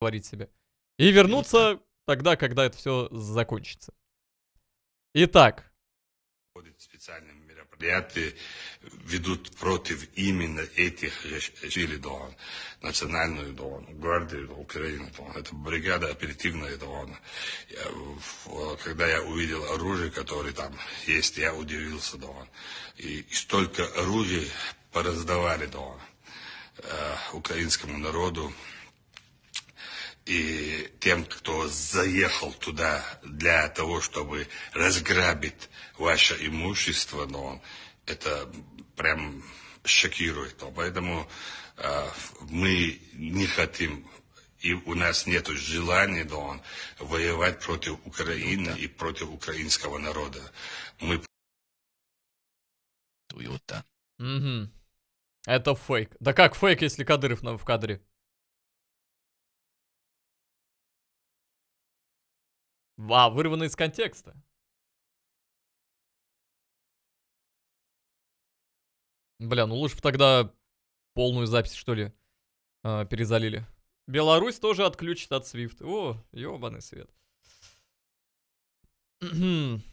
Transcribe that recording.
говорить себе. И вернуться тогда, когда это все закончится. Итак. В специальном ведут против именно этих жителей дон, национальную дон, гвардию Украины Дона. Это бригада оперативная дон. Я, когда я увидел оружие, которое там есть, я удивился дон И, и столько оружия пораздавали дон э, украинскому народу и тем, кто заехал туда для того, чтобы разграбить ваше имущество, но это прям шокирует. поэтому э, мы не хотим и у нас нет желания да, воевать против Украины и против украинского народа. Мы... Туюта. Угу. Это фейк. Да как фейк, если Кадыров в кадре? А, вырвано из контекста. Бля, ну лучше бы тогда полную запись, что ли, э, перезалили. Беларусь тоже отключит от Свифт. О, ебаный свет.